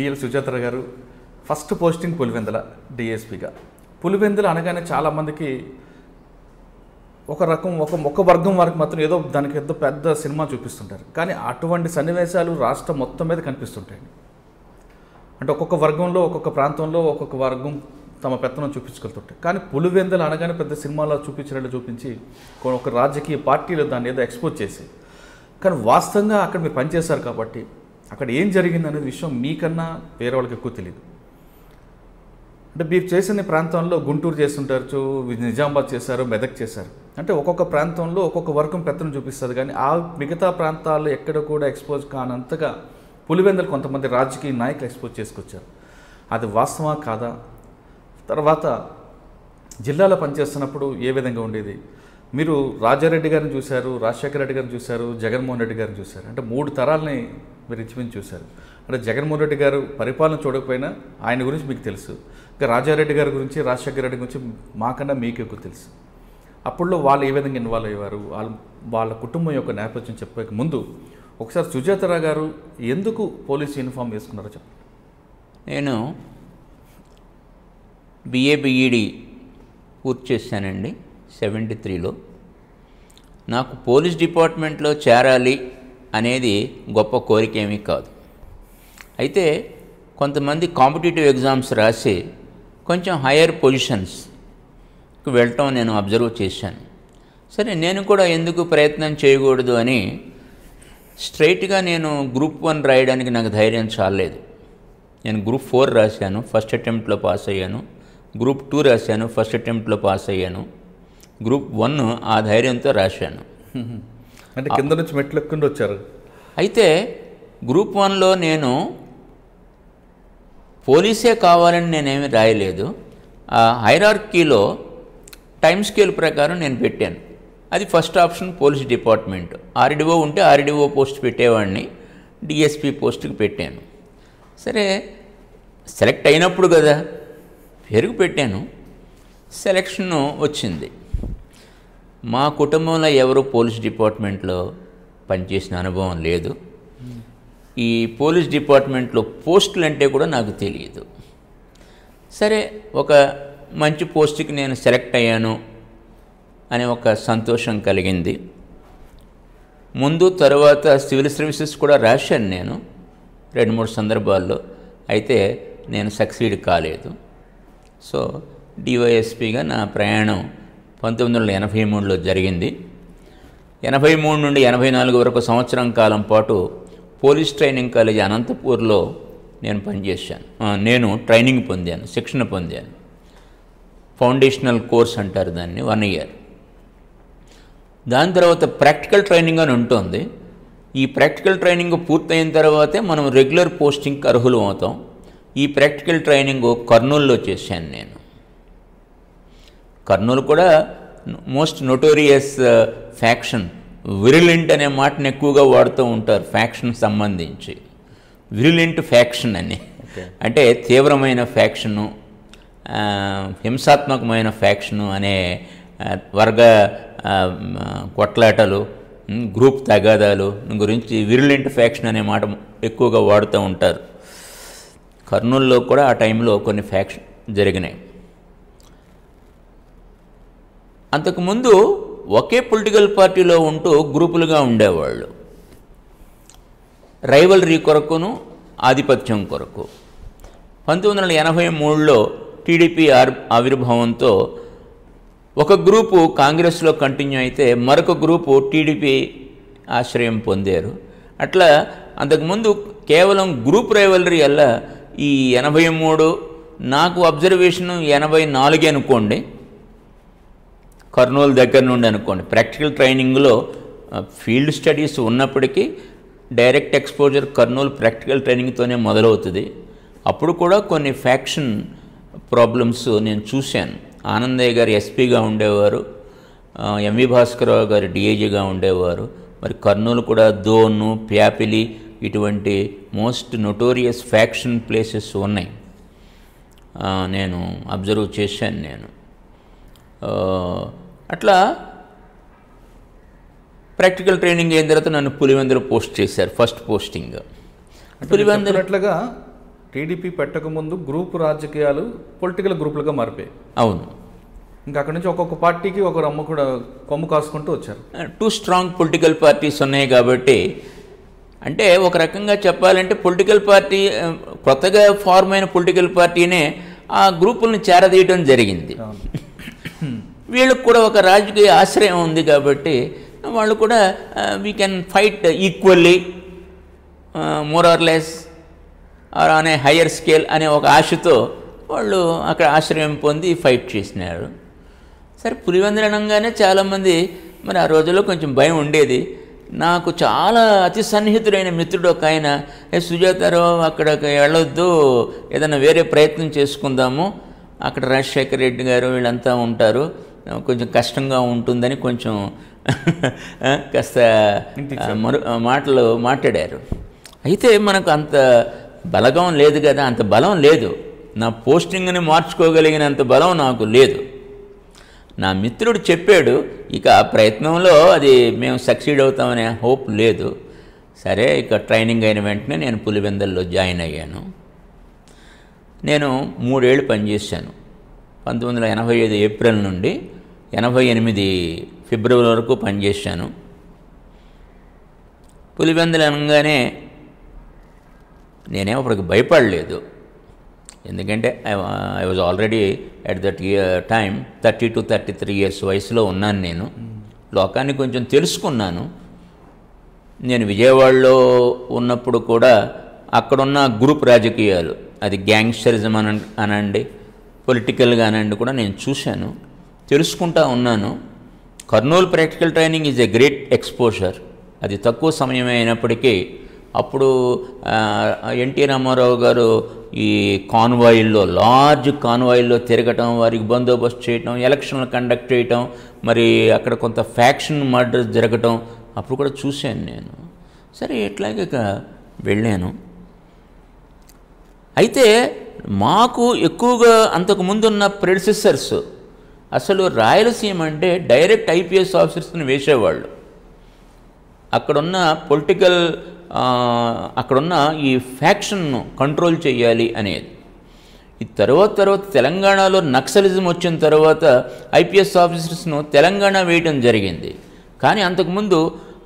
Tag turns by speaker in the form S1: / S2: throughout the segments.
S1: BL సుజాతర గారు first posting Pulivendula డిఎస్పిగా పులివెందులు అనగానే చాలామందికి ఒక రకం ఒక మొక్క వర్గం వారికి మాత్రం ఏదో దానికి ఏదో పెద్ద సినిమా చూపిస్తుంటారు కానీ అటువంటి సన్నివేశాలు రాష్ట్రం మొత్తం మీద కనిపిస్తుంటాయి అంటే ఒక్కొక్క వర్గంలో ఒక్కొక్క ప్రాంతంలో ఒక్కొక్క వర్గం తమ పెత్తనం చూపించుకెళ్తుంటాయి కానీ పులివెందులు అనగానే పెద్ద సినిమాలో చూపించినట్లు చూపించి ఒక రాజకీయ పార్టీలు దాన్ని ఏదో ఎక్స్పోజ్ చేసి కానీ వాస్తవంగా అక్కడ మీరు పనిచేశారు కాబట్టి అక్కడ ఏం జరిగింది అనేది విషయం మీకన్నా వేరే వాళ్ళకి ఎక్కువ తెలియదు అంటే మీరు చేసిన ప్రాంతంలో గుంటూరు చేస్తుంటారు నిజామాబాద్ చేశారు మెదక్ చేశారు అంటే ఒక్కొక్క ప్రాంతంలో ఒక్కొక్క వర్గం పెత్తనం చూపిస్తుంది కానీ ఆ మిగతా ప్రాంతాల్లో ఎక్కడ కూడా ఎక్స్పోజ్ కానంతగా పులివెందులు కొంతమంది రాజకీయ నాయకులు ఎక్స్పోజ్ చేసుకొచ్చారు అది వాస్తవా కాదా తర్వాత జిల్లాలో పనిచేస్తున్నప్పుడు ఏ విధంగా ఉండేది మీరు రాజారెడ్డి గారిని చూశారు రాజశేఖర రెడ్డి గారిని చూశారు జగన్మోహన్ రెడ్డి గారిని చూశారు అంటే మూడు తరాలని మీరు ఇంచుమించు చూశారు అంటే జగన్మోహన్ రెడ్డి గారు పరిపాలన చూడకపోయినా ఆయన గురించి మీకు తెలుసు ఇంకా రాజారెడ్డి గారి గురించి రాజశేఖర రెడ్డి గురించి మాకన్నా మీకు ఎక్కువ తెలుసు అప్పుడులో వాళ్ళు ఏ విధంగా ఇన్వాల్వ్ అయ్యారు వాళ్ళ వాళ్ళ కుటుంబం యొక్క నేపథ్యం చెప్పక ముందు ఒకసారి సుజాతరావు గారు ఎందుకు పోలీస్ యూనిఫామ్ వేసుకున్నారో చెప్పండి నేను
S2: బిఏబిఈడి e పూర్తి చేశానండి సెవెంటీ త్రీలో నాకు పోలీస్ డిపార్ట్మెంట్లో చేరాలి అనేది గొప్ప కోరిక ఏమీ కాదు అయితే కొంతమంది కాంపిటేటివ్ ఎగ్జామ్స్ రాసి కొంచెం హయ్యర్ పొజిషన్స్కి వెళ్ళటం నేను అబ్జర్వ్ చేశాను సరే నేను కూడా ఎందుకు ప్రయత్నం చేయకూడదు అని స్ట్రైట్గా నేను గ్రూప్ వన్ రాయడానికి నాకు ధైర్యం చాలేదు నేను గ్రూప్ ఫోర్ రాశాను ఫస్ట్ అటెంప్ట్లో పాస్ అయ్యాను గ్రూప్ టూ రాశాను ఫస్ట్ అటెంప్ట్లో పాస్ అయ్యాను గ్రూప్ వన్ ఆ ధైర్యంతో రాశాను
S1: అంటే కింద నుంచి మెట్లు ఎక్కుండి వచ్చారు అయితే
S2: గ్రూప్ వన్లో నేను పోలీసే కావాలని నేనేమి రాయలేదు ఆ హైరార్కీలో టైం స్కేల్ ప్రకారం నేను పెట్టాను అది first option police department RDO ఉంటే ఆర్డిఓ పోస్ట్ పెట్టేవాడిని డిఎస్పి పోస్ట్కి పెట్టాను సరే సెలెక్ట్ అయినప్పుడు కదా పేరుకు పెట్టాను సెలెక్షన్ వచ్చింది మా కుటుంబంలో ఎవరు పోలీస్ డిపార్ట్మెంట్లో పనిచేసిన అనుభవం లేదు ఈ పోలీస్ డిపార్ట్మెంట్లో పోస్టులు అంటే కూడా నాకు తెలియదు సరే ఒక మంచి పోస్టుకి నేను సెలెక్ట్ అయ్యాను అనే ఒక సంతోషం కలిగింది ముందు తరువాత సివిల్ సర్వీసెస్ కూడా రాశాను నేను రెండు మూడు సందర్భాల్లో అయితే నేను సక్సీడ్ కాలేదు సో డివైఎస్పిగా నా ప్రయాణం పంతొమ్మిది వందల ఎనభై మూడులో జరిగింది ఎనభై మూడు నుండి ఎనభై నాలుగు వరకు సంవత్సరం కాలం పాటు పోలీస్ ట్రైనింగ్ కాలేజ్ అనంతపూర్లో నేను పనిచేశాను నేను ట్రైనింగ్ పొందాను శిక్షణ పొందాను ఫౌండేషనల్ కోర్స్ అంటారు దాన్ని వన్ ఇయర్ దాని తర్వాత ప్రాక్టికల్ ట్రైనింగ్ అని ఉంటుంది ఈ ప్రాక్టికల్ ట్రైనింగ్ పూర్తయిన తర్వాతే మనం రెగ్యులర్ పోస్టింగ్కి అర్హులు అవుతాం ఈ ప్రాక్టికల్ ట్రైనింగ్ కర్నూలులో చేశాను నేను కర్నూలు కూడా మోస్ట్ నొటోరియస్ ఫ్యాక్షన్ విరిలింట్ అనే మాటను ఎక్కువగా వాడుతూ ఉంటారు ఫ్యాక్షన్ సంబంధించి విరిలింట్ ఫ్యాక్షన్ అని అంటే తీవ్రమైన ఫ్యాక్షను హింసాత్మకమైన ఫ్యాక్షను అనే వర్గ కొట్లాటలు గ్రూప్ తగాదాలు గురించి విరిలింట్ ఫ్యాక్షన్ అనే మాట ఎక్కువగా వాడుతూ ఉంటారు కర్నూలులో కూడా ఆ టైంలో కొన్ని ఫ్యాక్షన్ జరిగినాయి అంతకుముందు ఒకే పొలిటికల్ పార్టీలో ఉంటూ గ్రూపులుగా ఉండేవాళ్ళు రైవలరీ కొరకును ఆధిపత్యం కొరకు పంతొమ్మిది వందల ఎనభై మూడులో టీడీపీ ఆవిర్భావంతో ఒక గ్రూపు కాంగ్రెస్లో కంటిన్యూ అయితే మరొక గ్రూపు టీడీపీ ఆశ్రయం పొందారు అట్లా అంతకుముందు కేవలం గ్రూప్ రైవలరీ వల్ల ఈ ఎనభై మూడు నాకు అబ్జర్వేషన్ ఎనభై నాలుగే అనుకోండి కర్నూలు దగ్గర నుండి అనుకోండి ప్రాక్టికల్ ట్రైనింగ్లో ఫీల్డ్ స్టడీస్ ఉన్నప్పటికీ డైరెక్ట్ ఎక్స్పోజర్ కర్నూలు ప్రాక్టికల్ ట్రైనింగ్తోనే మొదలవుతుంది అప్పుడు కూడా కొన్ని ఫ్యాక్షన్ ప్రాబ్లమ్స్ నేను చూశాను ఆనందయ్య గారు ఎస్పీగా ఉండేవారు ఎంవి భాస్కరరావు గారు డిఐజీగా ఉండేవారు మరి కర్నూలు కూడా దోను ప్యాపిలి ఇటువంటి మోస్ట్ నొటోరియస్ ఫ్యాక్షన్ ప్లేసెస్ ఉన్నాయి నేను అబ్జర్వ్ చేశాను నేను అట్లా ప్రాక్టికల్ ట్రైనింగ్ అయిన తర్వాత నన్ను పులివెందులు పోస్ట్ చేశారు ఫస్ట్ పోస్టింగ్
S1: పులివెందులు అట్లాగా టీడీపీ పెట్టకముందు గ్రూప్ రాజకీయాలు పొలిటికల్ గ్రూపులుగా మారిపోయాయి అవును ఇంకా అక్కడ నుంచి ఒక్కొక్క పార్టీకి ఒకరు అమ్మ కూడా కొమ్ము కాసుకుంటూ వచ్చారు
S2: టూ స్ట్రాంగ్ పొలిటికల్ పార్టీస్ ఉన్నాయి కాబట్టి అంటే ఒక రకంగా చెప్పాలంటే పొలిటికల్ పార్టీ కొత్తగా ఫార్మ్ అయిన పొలిటికల్ పార్టీనే ఆ గ్రూపులను చేరదీయడం జరిగింది వీళ్ళకు కూడా ఒక రాజకీయ ఆశ్రయం ఉంది కాబట్టి వాళ్ళు కూడా we can fight equally more or less or on a higher scale అనే ఒక ఆశతో వాళ్ళు అక్కడ ఆశ్రయం పొంది ఫైట్ చేసినారు సరే పులివెందులు అనగానే చాలామంది మరి ఆ రోజుల్లో కొంచెం భయం ఉండేది నాకు చాలా అతి సన్నిహితుడైన మిత్రుడు ఒక ఆయన సుజాతారావు అక్కడ వెళ్ళొద్దు ఏదైనా వేరే ప్రయత్నం చేసుకుందాము అక్కడ రాజశేఖర రెడ్డి గారు వీళ్ళంతా ఉంటారు కొంచెం కష్టంగా ఉంటుందని కొంచెం కాస్త మరు మాటలు మాట్లాడారు అయితే మనకు అంత బలగం లేదు కదా అంత బలం లేదు నా పోస్టింగ్ని మార్చుకోగలిగినంత బలం నాకు లేదు నా మిత్రుడు చెప్పాడు ఇక ఆ ప్రయత్నంలో అది మేము సక్సీడ్ అవుతామనే హోప్ లేదు సరే ఇక ట్రైనింగ్ అయిన వెంటనే నేను పులివెందల్లో జాయిన్ అయ్యాను నేను మూడేళ్ళు పనిచేశాను పంతొమ్మిది వందల ఎనభై ఐదు ఏప్రిల్ నుండి ఎనభై ఎనిమిది ఫిబ్రవరి వరకు పనిచేశాను పులివెందులు అనగానే నేనే అప్పటికి భయపడలేదు ఎందుకంటే I I was already at that year time thirty two thirty three years వయసులో ఉన్నాను నేను లోకాన్ని కొంచెం తెలుసుకున్నాను నేను విజయవాడలో ఉన్నప్పుడు కూడా అక్కడున్న గ్రూప్ రాజకీయాలు అది గ్యాంగ్స్టరిజం అన అనండి పొలిటికల్గా అనండి కూడా నేను చూశాను తెలుసుకుంటా ఉన్నాను Kurnool practical training is a great exposure అది తక్కువ సమయమే అయినప్పటికీ అప్పుడు ఎన్టీ రామారావు గారు ఈ కాన్వాయిల్లో లార్జ్ కాన్వాయిల్లో తిరగటం వారికి బందోబస్తు చేయటం ఎలక్షన్లు కండక్ట్ చేయటం మరి అక్కడ కొంత ఫ్యాక్షన్ మర్డర్ జరగటం అప్పుడు కూడా చూశాను నేను సరే ఎట్లాగే వెళ్ళాను అయితే మాకు ఎక్కువగా అంతకు ముందున్న ప్రెడిసెసర్స్ అసలు రాయలసీమ అంటే డైరెక్ట్ ఐపీఎస్ ఆఫీసర్స్ని వేసేవాళ్ళు అక్కడున్న పొలిటికల్ అక్కడున్న ఈ ఫ్యాక్షన్ను కంట్రోల్ చేయాలి అనేది ఈ తర్వాత తర్వాత తెలంగాణలో నక్సలిజం వచ్చిన తర్వాత ఐపీఎస్ ఆఫీసర్స్ను తెలంగాణ వేయటం జరిగింది కానీ అంతకుముందు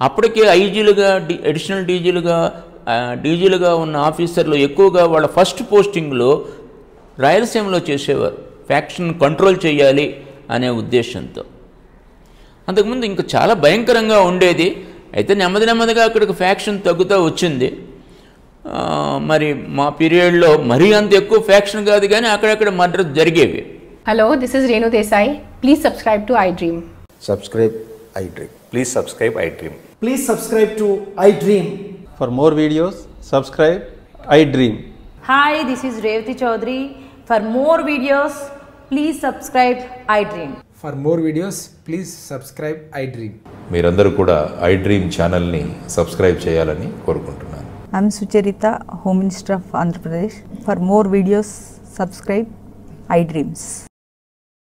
S2: అప్పటికే ఐజీలుగా అడిషనల్ డీజీలుగా డీజీలుగా ఉన్న ఆఫీసర్లు ఎక్కువగా వాళ్ళ ఫస్ట్ పోస్టింగ్లో రాయలసీమలో చేసేవారు ఫ్యాక్షన్ కంట్రోల్ చేయాలి అనే ఉద్దేశంతో అంతకుముందు ఇంకా చాలా భయంకరంగా ఉండేది అయితే నెమ్మది నెమ్మదిగా అక్కడికి ఫ్యాక్షన్ తగ్గుతూ వచ్చింది మరి మా పీరియడ్లో మరీ అంత ఎక్కువ ఫ్యాక్షన్ కాదు కానీ అక్కడక్కడ మర్డర్ జరిగేవి hello this is Renu Desai please subscribe to I dream
S1: subscribe I dream please subscribe I dream please subscribe to I dream for more videos subscribe I dream
S2: hi this is Revathi Chaudhary for more videos
S1: please subscribe I dream for more videos please subscribe I dream మీరందరూ కూడా I dream ఛానల్ని subscribe చేయాలని కోరుకుంటున్నాను I'm Sucharitha
S2: home minister of Andhra Pradesh for more videos subscribe I dreams